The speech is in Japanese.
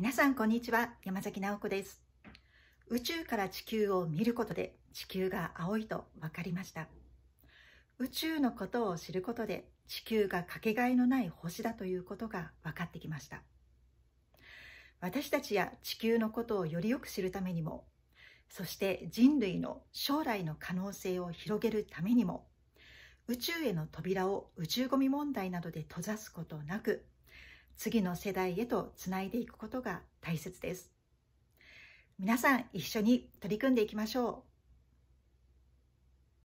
皆さんこんにちは山崎直子です宇宙から地球を見ることで地球が青いと分かりました宇宙のことを知ることで地球がかけがえのない星だということが分かってきました私たちや地球のことをよりよく知るためにもそして人類の将来の可能性を広げるためにも宇宙への扉を宇宙ゴミ問題などで閉ざすことなく次の世代へとつないでいくことが大切です。皆さん一緒に取り組んでいきましょう。